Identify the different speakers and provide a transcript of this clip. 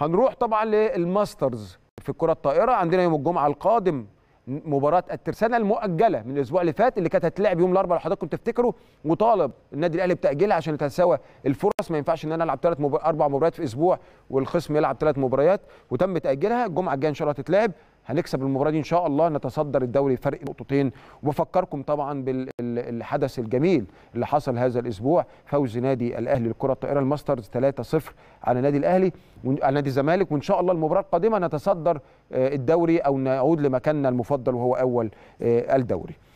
Speaker 1: هنروح طبعا للماسترز في الكره الطائره عندنا يوم الجمعه القادم مباراه الترسانه المؤجله من الاسبوع اللي فات اللي كانت هتلعب يوم الاربعاء حضراتكم تفتكروا وطالب النادي الاهلي بتاجيلها عشان تتساوى الفرص ما ينفعش ان انا العب ثلاث اربع مباريات في اسبوع والخصم يلعب ثلاث مباريات وتم تاجيلها الجمعه الجايه ان شاء الله هتتلعب هنكسب المباراه دي ان شاء الله نتصدر الدوري فرق نقطتين وبفكركم طبعا بالحدث الجميل اللي حصل هذا الاسبوع فوز نادي الاهلي لكره الطائره الماسترز 3-0 على نادي الاهلي على نادي الزمالك وان شاء الله المباراه القادمه نتصدر آه، الدوري او نعود لمكاننا المفضل وهو اول آه، الدوري